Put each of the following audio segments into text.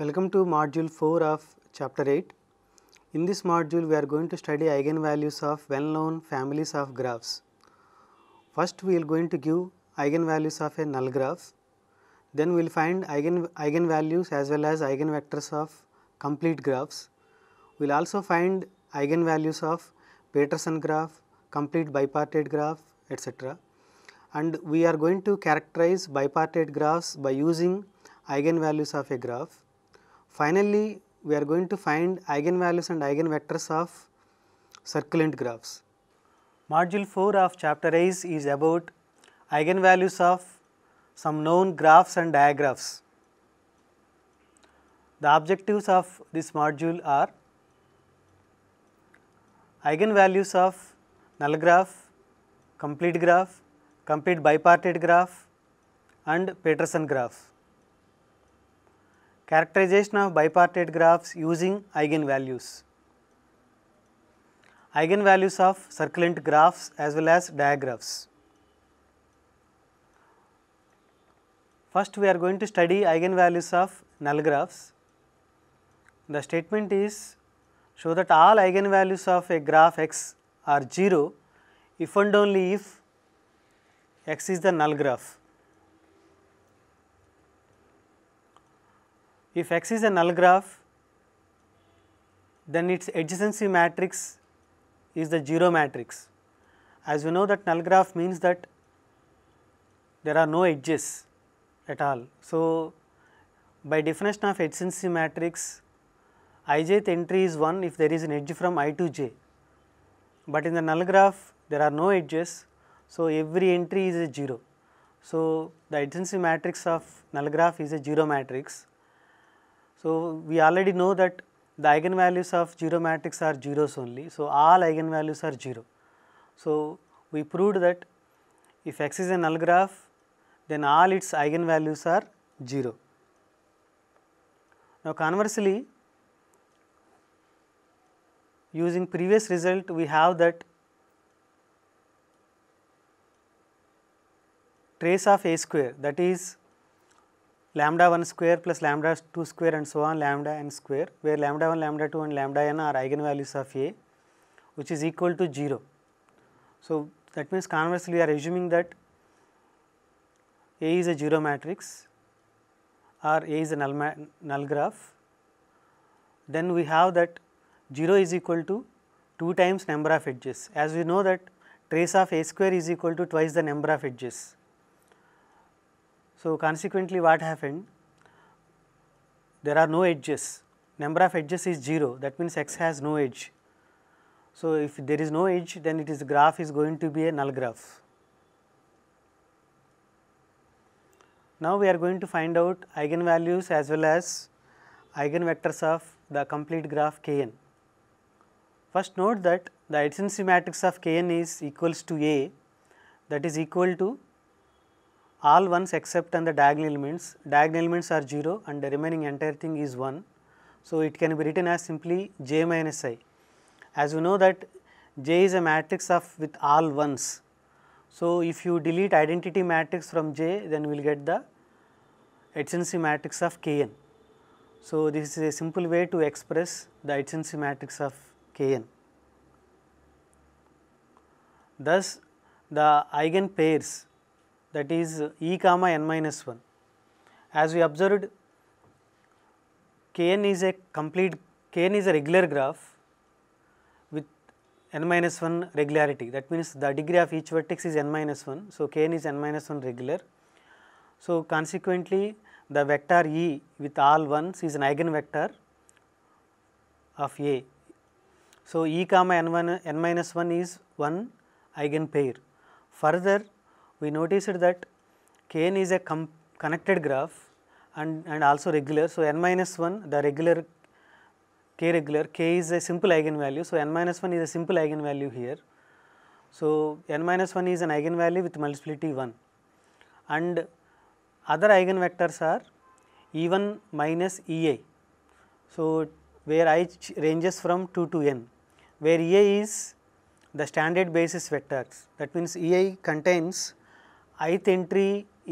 Welcome to module 4 of chapter 8. In this module we are going to study eigenvalues of well-known families of graphs. First we are going to give eigenvalues of a null graph. Then we will find eigen, eigenvalues as well as eigenvectors of complete graphs. We will also find eigenvalues of Peterson graph, complete bipartite graph etc. And we are going to characterize bipartite graphs by using eigenvalues of a graph Finally, we are going to find eigenvalues and eigenvectors of circulant graphs. Module 4 of chapter 8 is about eigenvalues of some known graphs and diagraphs. The objectives of this module are eigenvalues of null graph, complete graph, complete bipartite graph and Peterson graph. Characterization of bipartite graphs using eigenvalues. Eigenvalues of circulant graphs as well as diagraphs. First we are going to study eigenvalues of null graphs. The statement is show that all eigenvalues of a graph x are 0 if and only if x is the null graph. If x is a null graph, then its adjacency matrix is the 0 matrix. As you know that null graph means that there are no edges at all. So, by definition of adjacency matrix, ij entry is 1 if there is an edge from i to j, but in the null graph there are no edges. So, every entry is a 0. So, the adjacency matrix of null graph is a 0 matrix so, we already know that the eigenvalues of 0 matrix are zeros only. So, all eigenvalues are 0. So, we proved that if x is a null graph then all its eigenvalues are 0. Now, conversely using previous result we have that trace of a square that is lambda 1 square plus lambda 2 square and so on lambda n square where lambda 1, lambda 2 and lambda n are eigenvalues of A which is equal to 0. So, that means conversely we are assuming that A is a 0 matrix or A is a null, null graph then we have that 0 is equal to 2 times number of edges as we know that trace of A square is equal to twice the number of edges. So, consequently what happened? There are no edges, number of edges is 0 that means x has no edge. So, if there is no edge then it is graph is going to be a null graph. Now, we are going to find out eigenvalues as well as eigenvectors of the complete graph Kn. First note that the adjacency matrix of Kn is equals to A that is equal to all 1s except and the diagonal elements, diagonal elements are 0 and the remaining entire thing is 1. So, it can be written as simply j minus i. As you know that j is a matrix of with all 1s. So, if you delete identity matrix from j then we will get the adjacency matrix of Kn. So, this is a simple way to express the adjacency matrix of Kn. Thus, the eigen pairs that is e comma n minus 1. As we observed kn is a complete kn is a regular graph with n minus 1 regularity that means the degree of each vertex is n minus 1. So, kn is n minus 1 regular. So, consequently the vector e with all 1s is an eigenvector of a. So, e comma n, 1, n minus 1 is one eigen pair. Further we noticed that Kn is a connected graph and, and also regular. So, n minus 1 the regular k regular k is a simple eigenvalue. So, n minus 1 is a simple eigenvalue here. So, n minus 1 is an eigenvalue with multiplicity 1 and other eigenvectors are e1 minus Ea. So, where i ranges from 2 to n where Ea is the standard basis vectors that means Ei contains ith entry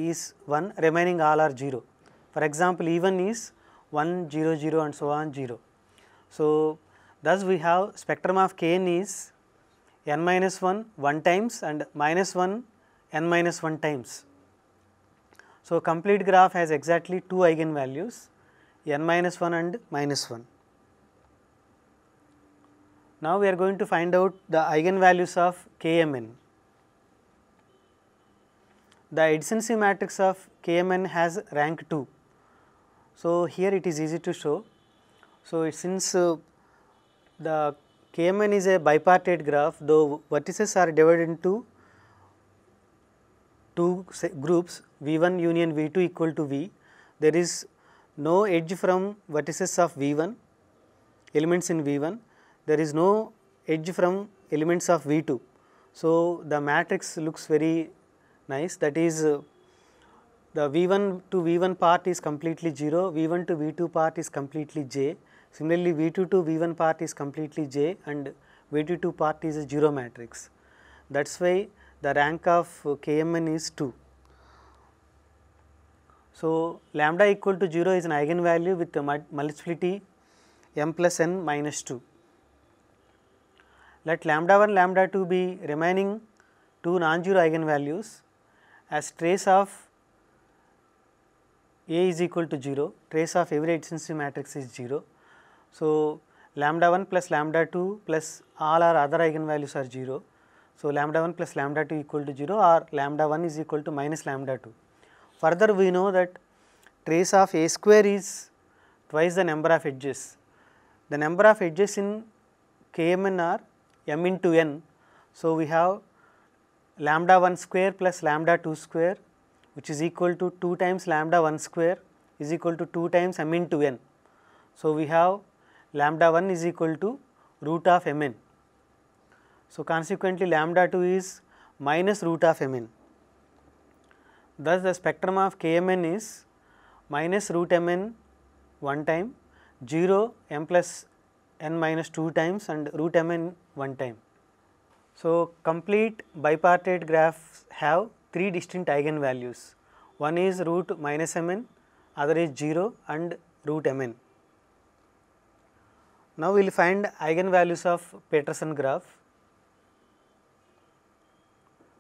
is 1 remaining all are 0. For example, even is 1 0 0 and so on 0. So, thus we have spectrum of kn is n minus 1 1 times and minus 1 n minus 1 times. So, complete graph has exactly two eigenvalues n minus 1 and minus 1. Now, we are going to find out the eigenvalues of kmn the adjacency matrix of KMN has rank 2. So, here it is easy to show. So, since uh, the KMN is a bipartite graph, though vertices are divided into two groups V1 union V2 equal to V, there is no edge from vertices of V1 elements in V1, there is no edge from elements of V2. So, the matrix looks very nice that is uh, the V1 to V1 part is completely 0, V1 to V2 part is completely j. Similarly, V2 to V1 part is completely j and V2 to part is a 0 matrix. That is why the rank of uh, KMN is 2. So, lambda equal to 0 is an eigenvalue with multiplicity m plus n minus 2. Let lambda 1, lambda 2 be remaining two non-zero eigenvalues as trace of A is equal to 0, trace of every adjacency matrix is 0. So, lambda 1 plus lambda 2 plus all our other eigenvalues are 0. So, lambda 1 plus lambda 2 equal to 0 or lambda 1 is equal to minus lambda 2. Further we know that trace of A square is twice the number of edges. The number of edges in Kmn are m into n. So, we have lambda 1 square plus lambda 2 square which is equal to 2 times lambda 1 square is equal to 2 times m into n. So, we have lambda 1 is equal to root of m n. So, consequently, lambda 2 is minus root of m n. Thus, the spectrum of k m n is minus root m n 1 time, 0 m plus n minus 2 times and root m n 1 time. So, complete bipartite graphs have three distinct eigenvalues. One is root minus mn, other is 0 and root mn. Now, we will find eigenvalues of Peterson graph.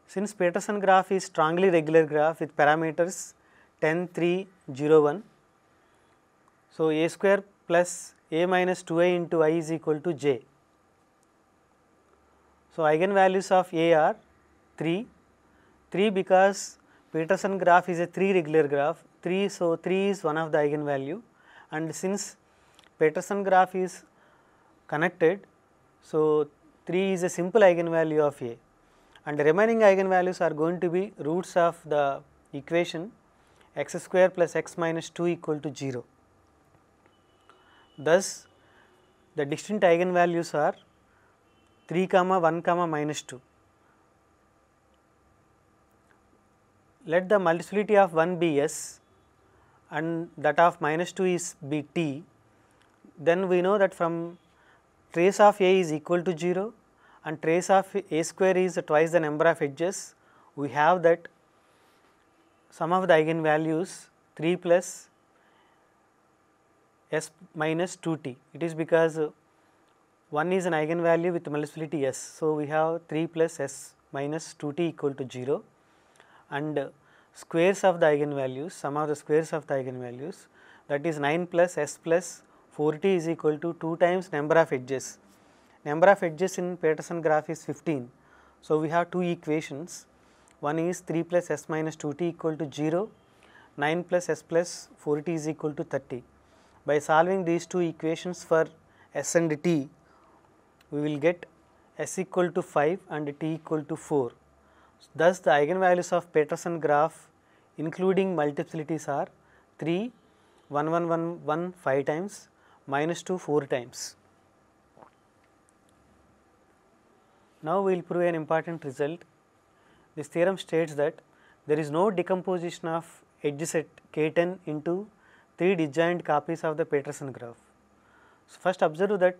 Since Peterson graph is strongly regular graph with parameters 10, 3, 0, 1. So, a square plus a minus 2i into i is equal to j. So, eigenvalues of A are 3, 3 because Peterson graph is a 3 regular graph, 3 so 3 is one of the eigenvalue and since Peterson graph is connected, so 3 is a simple eigenvalue of A and the remaining eigenvalues are going to be roots of the equation x square plus x minus 2 equal to 0. Thus, the distinct eigenvalues are 3 comma 1 comma minus 2. Let the multiplicity of 1 be s and that of minus 2 is bt. then we know that from trace of a is equal to 0 and trace of a square is twice the number of edges, we have that sum of the eigenvalues 3 plus s minus 2 t. It is because one is an eigenvalue with multiplicity s. So, we have 3 plus s minus 2t equal to 0 and squares of the eigenvalues, sum of the squares of the eigenvalues that is 9 plus s plus 4t is equal to 2 times number of edges. Number of edges in Peterson graph is 15. So, we have two equations one is 3 plus s minus 2t equal to 0, 9 plus s plus 4t is equal to 30. By solving these two equations for s and t, we will get s equal to 5 and t equal to 4. So, thus, the eigenvalues of Peterson graph including multiplicities are 3, 1, 1, 1, 1, 5 times, minus 2, 4 times. Now, we will prove an important result. This theorem states that there is no decomposition of edge set K10 into 3 disjoint copies of the Peterson graph. So, first observe that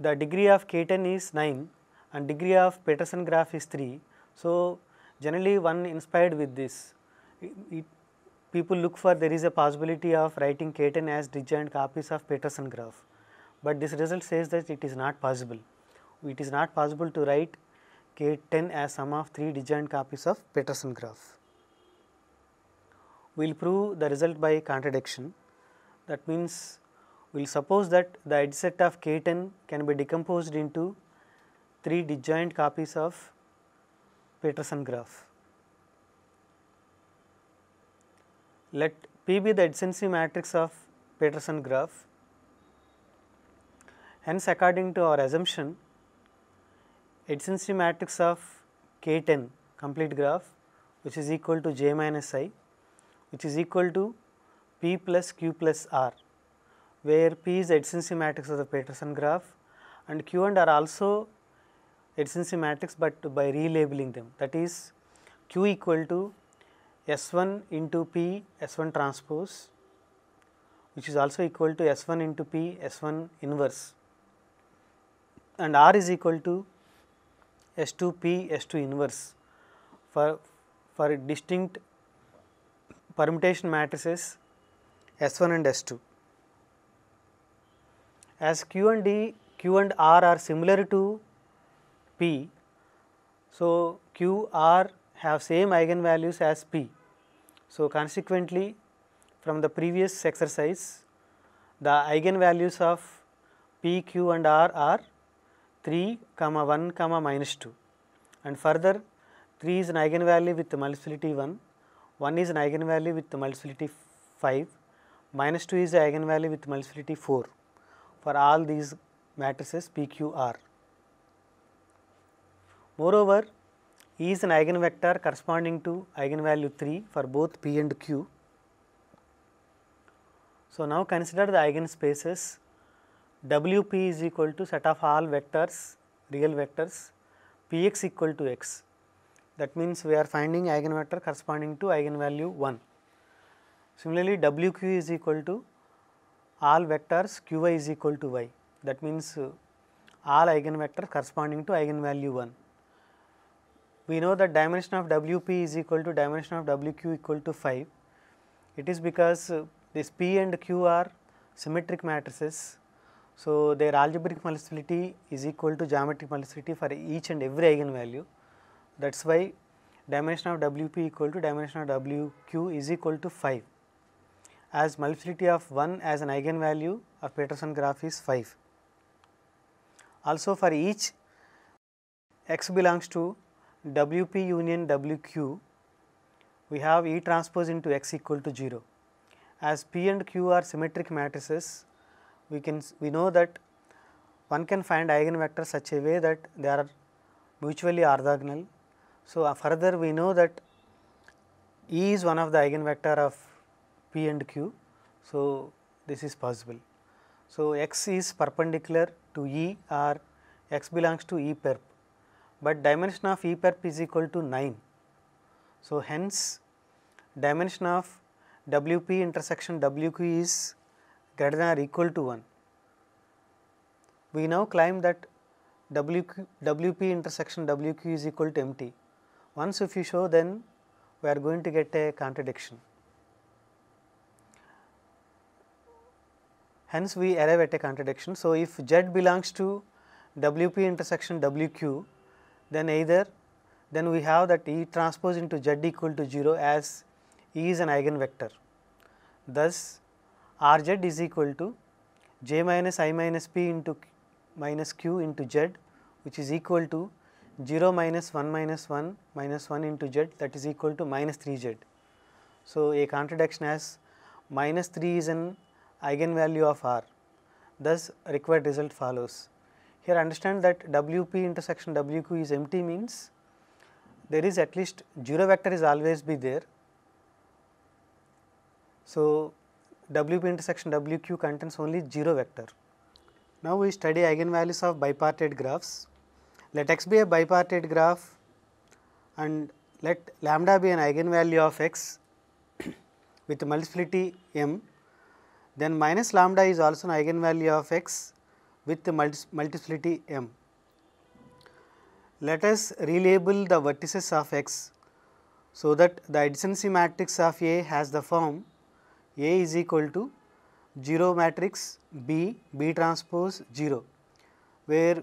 the degree of K10 is 9 and degree of Peterson graph is 3. So, generally one inspired with this, it, it, people look for there is a possibility of writing K10 as disjoint copies of Peterson graph, but this result says that it is not possible. It is not possible to write K10 as sum of 3 disjoint copies of Peterson graph. We will prove the result by contradiction that means we will suppose that the edge set of K10 can be decomposed into 3 disjoint copies of Peterson graph. Let P be the adjacency matrix of Peterson graph. Hence, according to our assumption, adjacency matrix of K10 complete graph which is equal to j minus i which is equal to p plus q plus r where P is adjacency matrix of the Peterson graph and Q and R also adjacency matrix, but by relabeling them that is Q equal to S1 into P S1 transpose which is also equal to S1 into P S1 inverse and R is equal to S2 P S2 inverse for, for distinct permutation matrices S1 and S2 as q and d, q and r are similar to p. So, q, r have same eigenvalues as p. So, consequently from the previous exercise the eigenvalues of p, q and r are 3 comma 1 comma minus 2 and further 3 is an eigenvalue with multiplicity 1, 1 is an eigenvalue with multiplicity 5, minus 2 is an eigenvalue with multiplicity 4 for all these matrices P Q R. Moreover, E is an eigenvector corresponding to eigenvalue 3 for both P and Q. So, now consider the eigenspaces WP is equal to set of all vectors real vectors Px equal to x that means we are finding eigenvector corresponding to eigenvalue 1. Similarly, Wq is equal to all vectors Qy is equal to y that means uh, all eigenvectors corresponding to eigenvalue 1. We know that dimension of wp is equal to dimension of wq equal to 5. It is because uh, this p and q are symmetric matrices. So, their algebraic multiplicity is equal to geometric multiplicity for each and every eigenvalue. That is why dimension of wp equal to dimension of wq is equal to 5 as multiplicity of 1 as an eigenvalue of Peterson graph is 5. Also for each x belongs to Wp union Wq, we have E transpose into x equal to 0. As P and Q are symmetric matrices, we can we know that one can find eigenvectors such a way that they are mutually orthogonal. So, uh, further we know that E is one of the eigenvector of P and Q. So, this is possible. So, x is perpendicular to E or x belongs to E perp, but dimension of E perp is equal to 9. So, hence dimension of WP intersection WQ is greater than or equal to 1. We now claim that WP intersection WQ is equal to empty. Once if you show then we are going to get a contradiction. Hence, we arrive at a contradiction. So, if Z belongs to W p intersection W q, then either then we have that E transpose into Z equal to 0 as E is an eigenvector. Thus, R Z is equal to j minus i minus p into minus q into z which is equal to 0 minus 1 minus 1 minus 1 into z that is equal to minus 3 z. So, a contradiction as minus 3 is an eigenvalue of r. Thus, required result follows. Here understand that Wp intersection Wq is empty means there is at least 0 vector is always be there. So, Wp intersection Wq contains only 0 vector. Now, we study eigenvalues of bipartite graphs. Let x be a bipartite graph and let lambda be an eigenvalue of x with multiplicity m then minus lambda is also an eigenvalue of x with multiplicity m. Let us relabel the vertices of x so that the adjacency matrix of A has the form A is equal to 0 matrix B, B transpose 0, where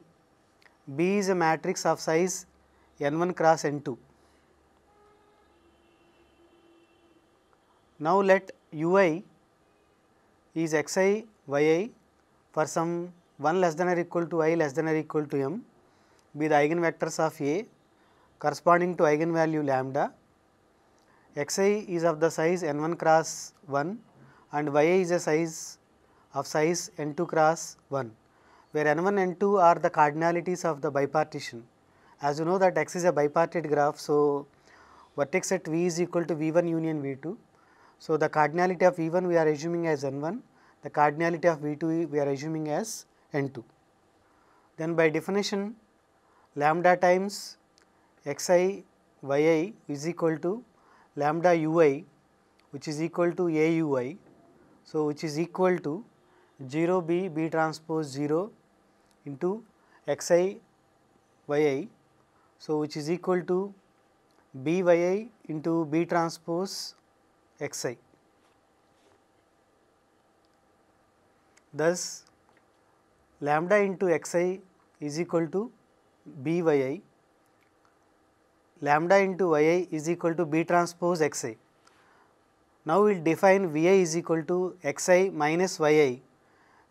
B is a matrix of size n1 cross n2. Now, let ui is x i y i for some 1 less than or equal to i less than or equal to m be the eigenvectors of A corresponding to eigenvalue lambda x i is of the size n 1 cross 1 and y i is a size of size n 2 cross 1 where n 1 n 2 are the cardinalities of the bipartition. As you know that x is a bipartite graph. So, vertex at v is equal to v 1 union v 2 so, the cardinality of V 1 we are assuming as N 1, the cardinality of V 2 we are assuming as N 2. Then by definition lambda times xi yi is equal to lambda u i which is equal to ui. So, which is equal to 0 b b transpose 0 into xi yi. So, which is equal to yi into b transpose xi. Thus, lambda into xi is equal to b by i, lambda into yi is equal to b transpose xi. Now, we will define vi is equal to xi minus yi,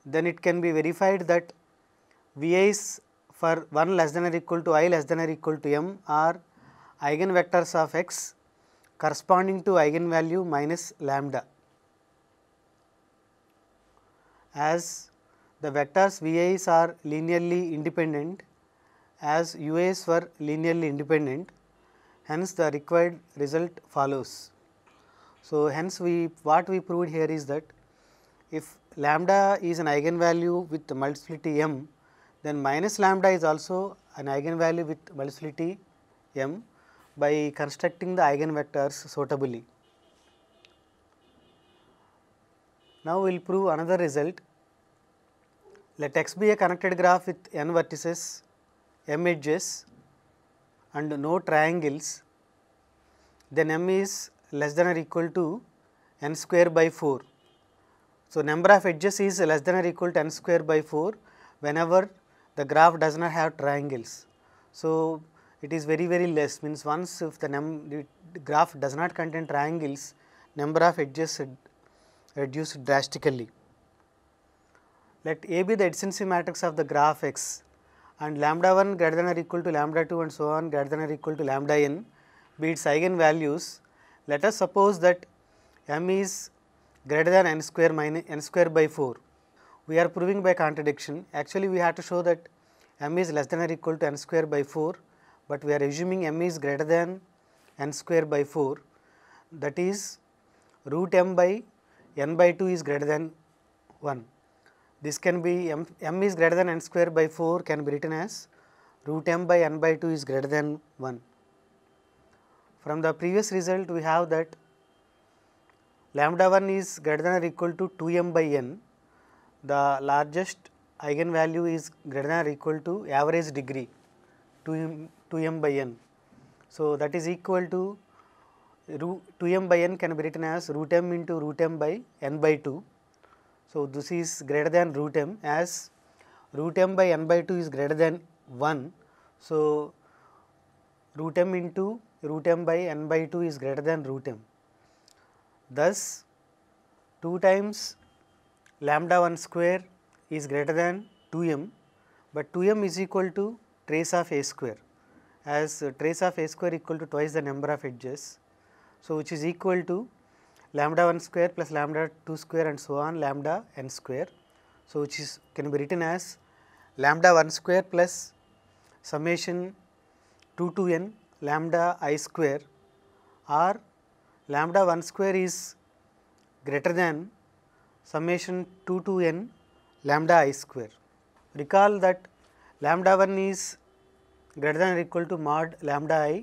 then it can be verified that Vi is for 1 less than or equal to i less than or equal to m are eigenvectors of x corresponding to eigenvalue minus lambda as the vectors vi's are linearly independent as u's were linearly independent hence the required result follows. So, hence we what we proved here is that if lambda is an eigenvalue with multiplicity m then minus lambda is also an eigenvalue with multiplicity m by constructing the eigenvectors suitably. Now, we will prove another result. Let X be a connected graph with n vertices, m edges and no triangles, then m is less than or equal to n square by 4. So, number of edges is less than or equal to n square by 4 whenever the graph does not have triangles. So, it is very very less means once if the, the graph does not contain triangles number of edges reduced drastically. Let A be the adjacency matrix of the graph X and lambda 1 greater than or equal to lambda 2 and so on greater than or equal to lambda n be its eigenvalues. Let us suppose that m is greater than n square minus n square by 4. We are proving by contradiction actually we have to show that m is less than or equal to n square by 4 but we are assuming m is greater than n square by 4 that is root m by n by 2 is greater than 1. This can be m, m is greater than n square by 4 can be written as root m by n by 2 is greater than 1. From the previous result we have that lambda 1 is greater than or equal to 2 m by n, the largest eigenvalue is greater than or equal to average degree 2 m, 2 m by n. So, that is equal to root 2m by n can be written as root m into root m by n by 2. So, this is greater than root m as root m by n by 2 is greater than 1. So, root m into root m by n by 2 is greater than root m. Thus, 2 times lambda 1 square is greater than 2m, but 2m is equal to trace of a square as trace of a square equal to twice the number of edges. So, which is equal to lambda 1 square plus lambda 2 square and so on lambda n square. So, which is can be written as lambda 1 square plus summation 2 to n lambda i square or lambda 1 square is greater than summation 2 to n lambda i square. Recall that lambda 1 is greater than or equal to mod lambda i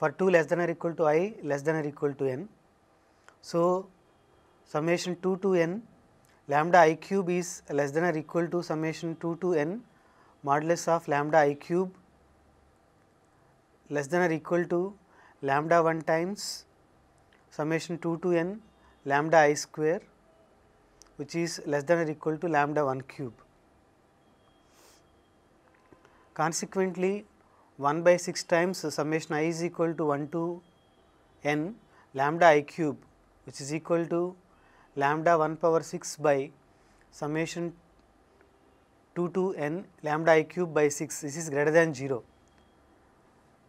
for 2 less than or equal to i less than or equal to n. So, summation 2 to n lambda i cube is less than or equal to summation 2 to n modulus of lambda i cube less than or equal to lambda 1 times summation 2 to n lambda i square which is less than or equal to lambda 1 cube. Consequently, 1 by 6 times summation i is equal to 1 to n lambda i cube which is equal to lambda 1 power 6 by summation 2 to n lambda i cube by 6 this is greater than 0.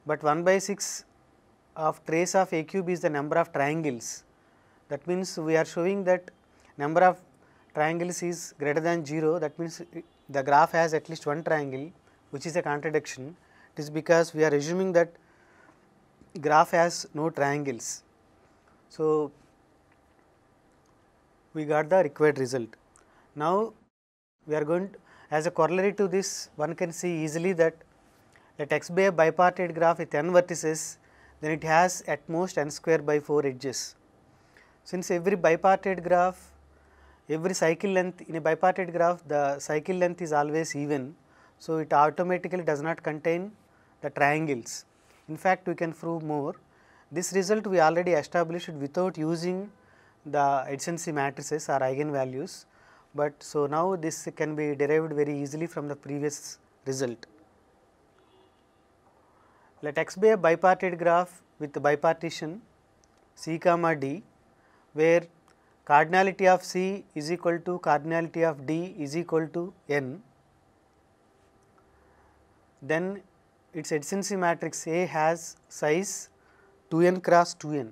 But 1 by 6 of trace of a cube is the number of triangles that means we are showing that number of triangles is greater than 0 that means the graph has at least one triangle which is a contradiction it is because we are assuming that graph has no triangles. So, we got the required result. Now, we are going to, as a corollary to this one can see easily that let x be a bipartite graph with n vertices then it has at most n square by 4 edges. Since every bipartite graph every cycle length in a bipartite graph the cycle length is always even so, it automatically does not contain the triangles. In fact, we can prove more. This result we already established without using the adjacency matrices or eigenvalues, but so now this can be derived very easily from the previous result. Let x be a bipartite graph with bipartition c comma d, where cardinality of c is equal to cardinality of d is equal to n then its adjacency matrix A has size 2n cross 2n.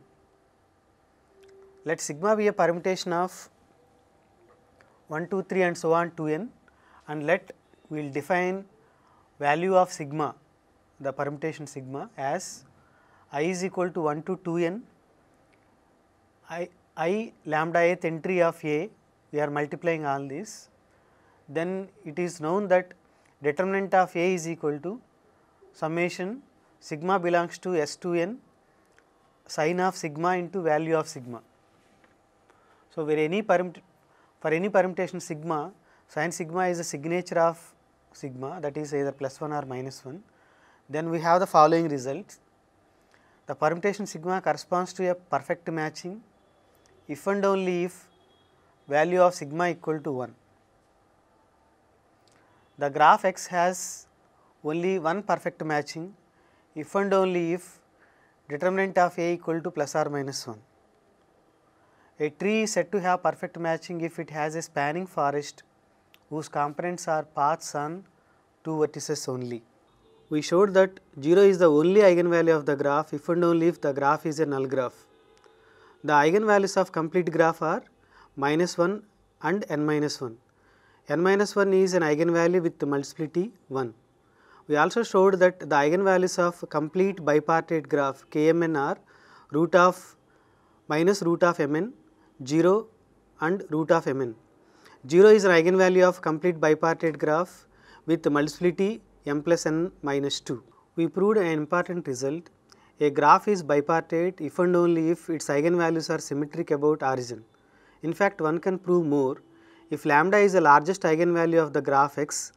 Let sigma be a permutation of 1, 2, 3 and so on 2n and let we will define value of sigma the permutation sigma as i is equal to 1 to 2n i, I lambda ith entry of A we are multiplying all these then it is known that determinant of A is equal to summation sigma belongs to S to n sine of sigma into value of sigma. So, where any for any permutation sigma sin sigma is the signature of sigma that is either plus 1 or minus 1 then we have the following results. The permutation sigma corresponds to a perfect matching if and only if value of sigma equal to 1 the graph x has only one perfect matching if and only if determinant of A equal to plus or minus 1. A tree is said to have perfect matching if it has a spanning forest whose components are paths on two vertices only. We showed that 0 is the only eigenvalue of the graph if and only if the graph is a null graph. The eigenvalues of complete graph are minus 1 and n minus 1 n minus 1 is an eigenvalue with multiplicity 1. We also showed that the eigenvalues of complete bipartite graph Kmn are root of minus root of Mn, 0 and root of Mn. 0 is an eigenvalue of complete bipartite graph with multiplicity m plus n minus 2. We proved an important result. A graph is bipartite if and only if its eigenvalues are symmetric about origin. In fact, one can prove more if lambda is the largest eigenvalue of the graph x,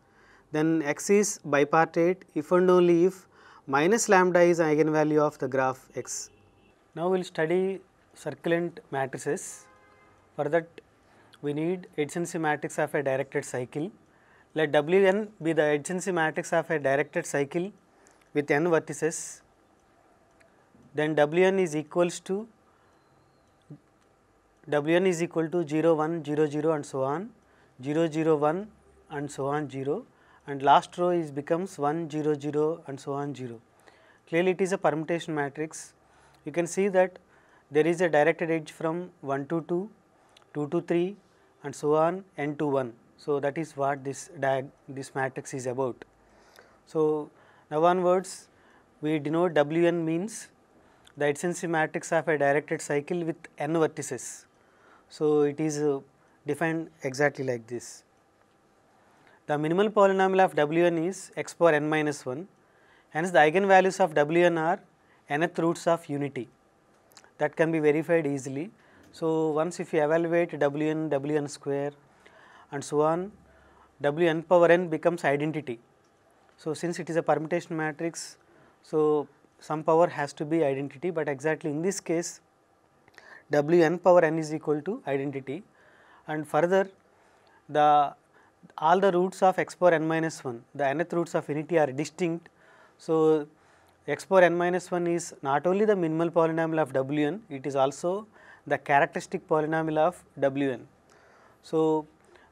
then x is bipartite if and only if minus lambda is eigenvalue of the graph x. Now, we will study circulant matrices. For that, we need adjacency matrix of a directed cycle. Let Wn be the adjacency matrix of a directed cycle with n vertices. Then Wn is equals to w n is equal to 0 1 0 0 and so on 0 0 1 and so on 0 and last row is becomes 1 0 0 and so on 0. Clearly, it is a permutation matrix. You can see that there is a directed edge from 1 to 2, 2 to 3 and so on n to 1. So, that is what this diag this matrix is about. So, now onwards we denote W n means the adjacency matrix of a directed cycle with n vertices. So, it is uh, defined exactly like this. The minimal polynomial of w n is x power n minus 1, hence the eigenvalues of w n are nth roots of unity that can be verified easily. So, once if you evaluate w n, w n square and so on, w n power n becomes identity. So, since it is a permutation matrix, so some power has to be identity, but exactly in this case W n power n is equal to identity and further the all the roots of x power n minus 1, the nth roots of unity are distinct. So, x power n minus 1 is not only the minimal polynomial of W n, it is also the characteristic polynomial of W n. So,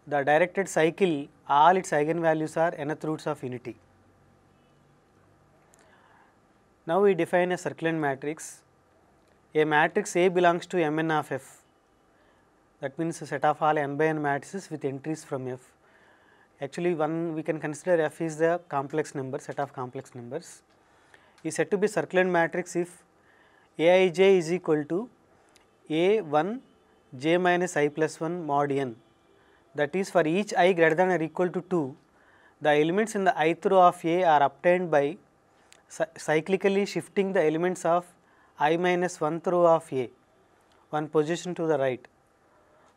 the directed cycle all its eigenvalues are nth roots of unity. Now, we define a circulant matrix a matrix A belongs to Mn of F that means a set of all n by n matrices with entries from F. Actually one we can consider F is the complex number set of complex numbers is said to be circulant matrix if Aij is equal to A1 j minus i plus 1 mod n that is for each i greater than or equal to 2 the elements in the ith row of A are obtained by cyclically shifting the elements of i minus 1 row of a one position to the right.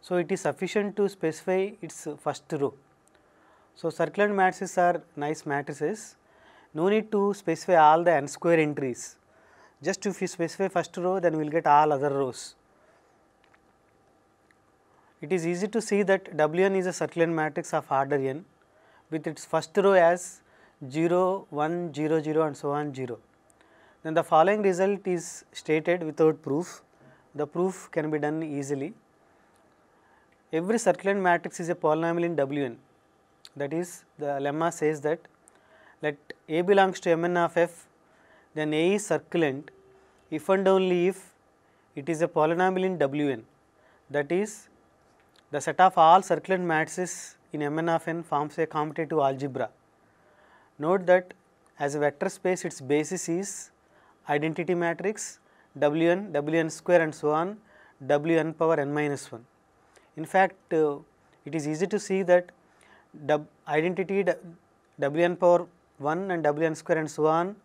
So, it is sufficient to specify its first row. So, circular matrices are nice matrices, no need to specify all the n square entries, just if you specify first row then we will get all other rows. It is easy to see that Wn is a circular matrix of order n with its first row as 0, 1, 0, 0 and so on 0. Then the following result is stated without proof. The proof can be done easily. Every circulant matrix is a polynomial in Wn. That is, the lemma says that let A belongs to Mn of f, then A is circulant if and only if it is a polynomial in Wn. That is, the set of all circulant matrices in Mn of n forms a commutative algebra. Note that as a vector space its basis is identity matrix, W n, W n square and so on, W n power n minus 1. In fact, uh, it is easy to see that identity W n power 1 and W n square and so on,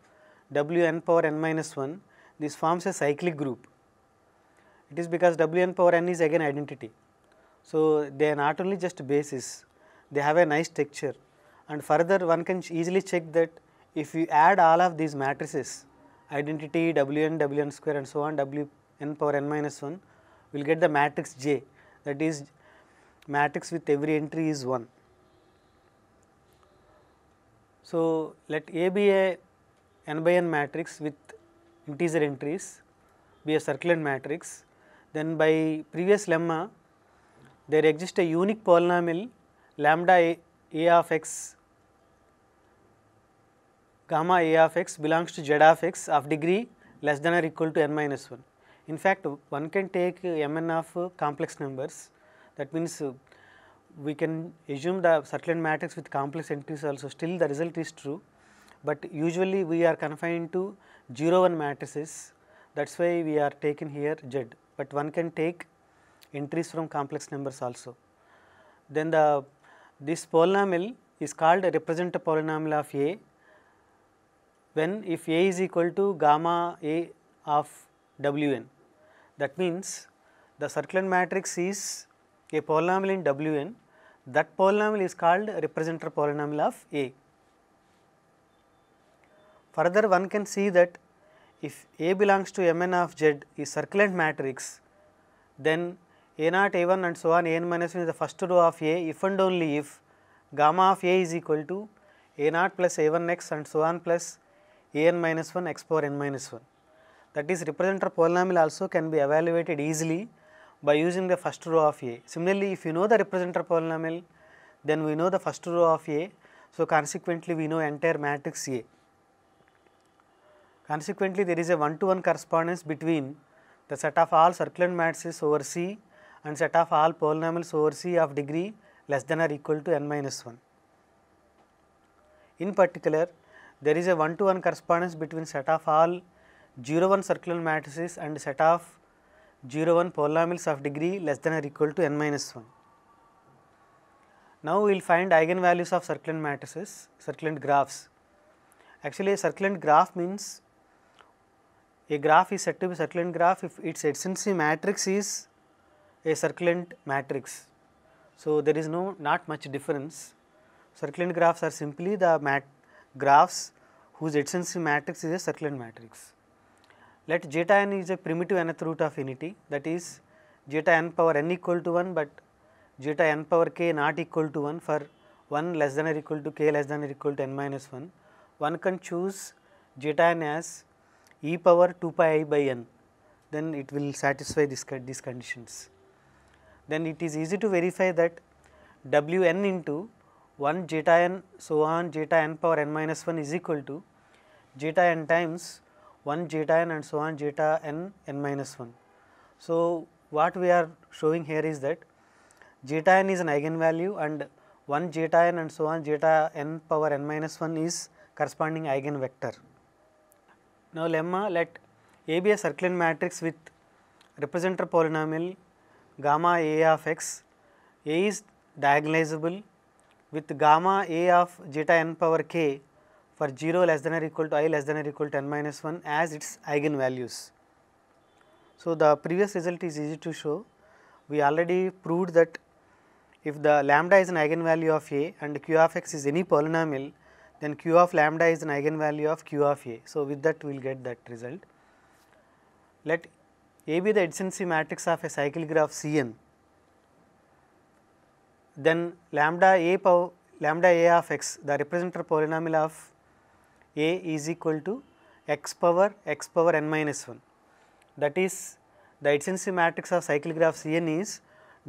W n power n minus 1, this forms a cyclic group. It is because W n power n is again identity. So, they are not only just bases, they have a nice texture and further one can easily check that if you add all of these matrices identity W n W n square and so on, Wn power n minus 1, we will get the matrix J that is matrix with every entry is 1. So, let A be a n by n matrix with integer entries, be a circulant matrix, then by previous lemma there exists a unique polynomial lambda a, a of x gamma a of x belongs to z of x of degree less than or equal to n minus 1. In fact, one can take mn of complex numbers that means uh, we can assume the certain matrix with complex entries also still the result is true, but usually we are confined to 0 1 matrices that is why we are taken here z, but one can take entries from complex numbers also. Then the this polynomial is called a representative polynomial of A when if A is equal to gamma A of W n. That means, the circular matrix is a polynomial in W n that polynomial is called representator polynomial of A. Further one can see that if A belongs to Mn of Z is circulant matrix then A naught A 1 and so on A n minus 1 is the first row of A if and only if gamma of A is equal to A naught plus A 1 x and so on plus a n minus 1 x power n minus 1. That is representative polynomial also can be evaluated easily by using the first row of a. Similarly, if you know the representative polynomial, then we know the first row of a. So, consequently, we know entire matrix A. Consequently, there is a one to one correspondence between the set of all circulant matrices over C and set of all polynomials over C of degree less than or equal to n minus 1. In particular, there is a one to one correspondence between set of all 0 1 circular matrices and set of 0 1 polynomials of degree less than or equal to n minus 1. Now, we will find eigenvalues of circulant matrices, circulant graphs. Actually, a circulant graph means a graph is said to be circulant graph if its adjacency matrix is a circulant matrix. So, there is no not much difference. Circulant graphs are simply the mat graphs whose adjacency matrix is a circular matrix. Let zeta n is a primitive nth root of unity that is zeta n power n equal to 1, but zeta n power k not equal to 1 for 1 less than or equal to k less than or equal to n minus 1. One can choose zeta n as e power 2 pi i by n then it will satisfy this, these conditions. Then it is easy to verify that w n into 1 zeta n so on zeta n power n minus 1 is equal to zeta n times 1 zeta n and so on zeta n n minus 1. So, what we are showing here is that zeta n is an eigenvalue and 1 zeta n and so on zeta n power n minus 1 is corresponding eigenvector. Now, lemma let A be a circulant matrix with representative polynomial gamma A of x, A is diagonalizable with gamma A of zeta n power k for 0 less than or equal to i less than or equal to n minus 1 as its eigenvalues. So, the previous result is easy to show. We already proved that if the lambda is an eigenvalue of A and q of x is any polynomial, then q of lambda is an eigenvalue of q of A. So, with that we will get that result. Let A be the adjacency matrix of a cycle graph C n then lambda a power lambda a of x the representative polynomial of a is equal to x power x power n minus 1 that is the adjacency matrix of cycle graph Cn is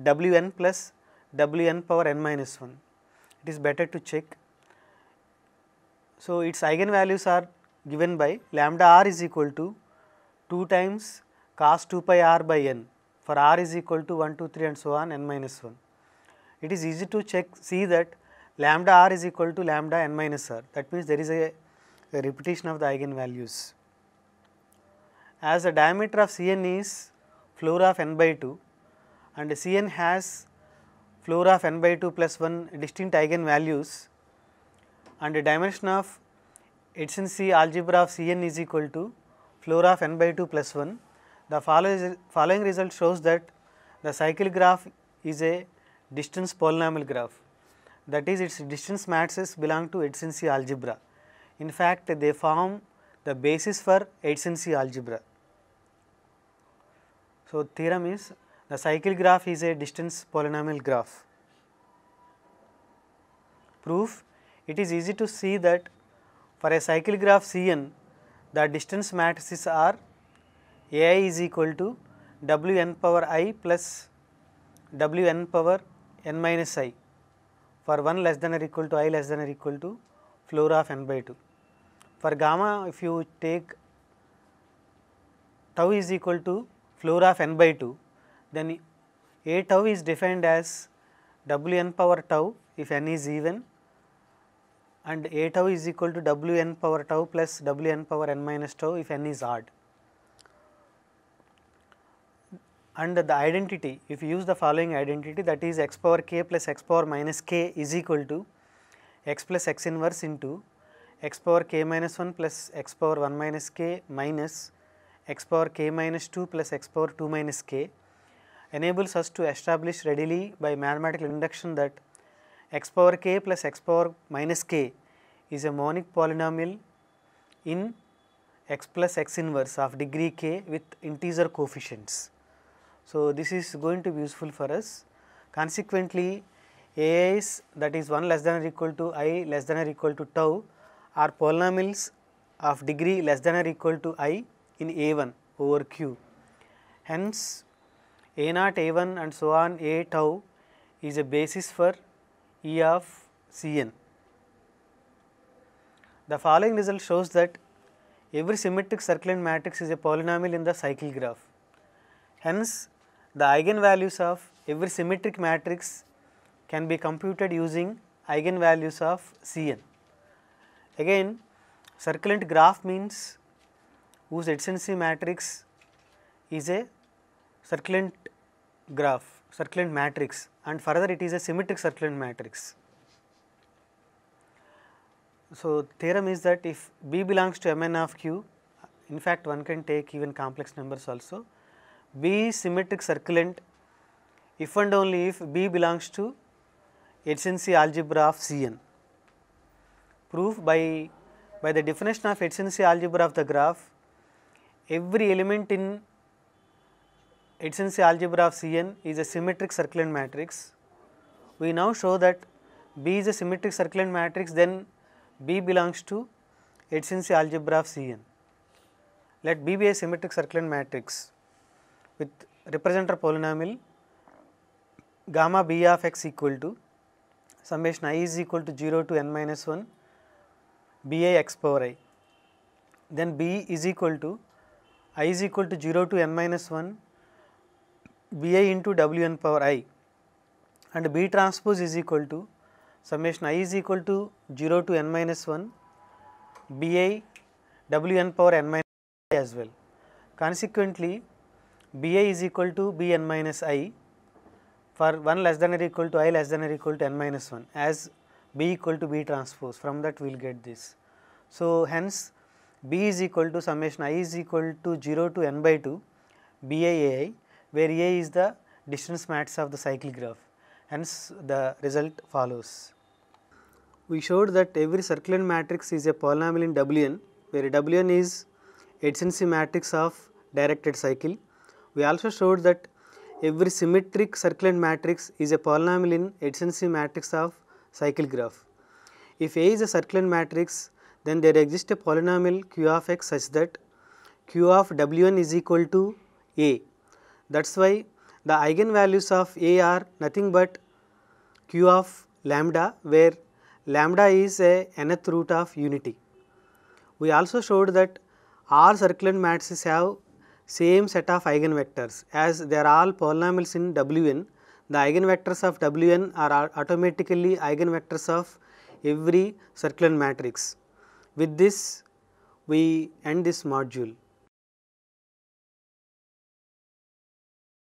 W n plus W n power n minus 1 it is better to check. So, its eigenvalues are given by lambda r is equal to 2 times cos 2 pi r by n for r is equal to 1 2 3 and so on n minus 1 it is easy to check see that lambda r is equal to lambda n minus r that means there is a, a repetition of the eigenvalues. As the diameter of Cn is floor of n by 2 and Cn has floor of n by 2 plus 1 distinct eigenvalues and the dimension of C algebra of Cn is equal to floor of n by 2 plus 1. The following result shows that the cycle graph is a distance polynomial graph that is its distance matrices belong to adjacency algebra. In fact, they form the basis for adjacency algebra. So, theorem is the cycle graph is a distance polynomial graph. Proof it is easy to see that for a cycle graph Cn the distance matrices are Ai is equal to Wn power i plus Wn power n minus i for 1 less than or equal to i less than or equal to floor of n by 2. For gamma if you take tau is equal to floor of n by 2 then a tau is defined as w n power tau if n is even and a tau is equal to w n power tau plus w n power n minus tau if n is odd. and the identity if you use the following identity that is x power k plus x power minus k is equal to x plus x inverse into x power k minus 1 plus x power 1 minus k minus x power k minus 2 plus x power 2 minus k enables us to establish readily by mathematical induction that x power k plus x power minus k is a monic polynomial in x plus x inverse of degree k with integer coefficients. So, this is going to be useful for us. Consequently, AIs that is 1 less than or equal to i less than or equal to tau are polynomials of degree less than or equal to i in A1 over Q. Hence, A 0 A1 and so on A tau is a basis for E of Cn. The following result shows that every symmetric circulant matrix is a polynomial in the cycle graph. Hence, the eigenvalues of every symmetric matrix can be computed using eigenvalues of Cn. Again, circulant graph means whose adjacency matrix is a circulant graph, circulant matrix and further it is a symmetric circulant matrix. So, theorem is that if B belongs to Mn of Q, in fact one can take even complex numbers also B is symmetric circulant if and only if B belongs to adjacency algebra of Cn. Proof by, by the definition of adjacency algebra of the graph, every element in adjacency algebra of Cn is a symmetric circulant matrix. We now show that B is a symmetric circulant matrix, then B belongs to adjacency algebra of Cn. Let B be a symmetric circulant matrix with representer polynomial gamma b of x equal to summation i is equal to 0 to n minus 1 b i x power i. Then b is equal to i is equal to 0 to n minus 1 b i into w n power i and b transpose is equal to summation i is equal to 0 to n minus 1 b i w n power n minus i as well. Consequently, b i is equal to b n minus i for 1 less than or equal to i less than or equal to n minus 1 as b equal to b transpose from that we will get this. So, hence b is equal to summation i is equal to 0 to n by 2 b i a i where a is the distance matrix of the cycle graph hence the result follows. We showed that every circulant matrix is a polynomial in Wn where Wn is adjacency matrix of directed cycle we also showed that every symmetric circulant matrix is a polynomial in adjacency matrix of cycle graph. If A is a circulant matrix, then there exists a polynomial q of x such that q of w n is equal to A. That is why the eigenvalues of A are nothing but q of lambda, where lambda is a nth root of unity. We also showed that all circulant matrices have same set of eigenvectors as they are all polynomials in Wn, the eigenvectors of Wn are automatically eigenvectors of every circular matrix. With this we end this module.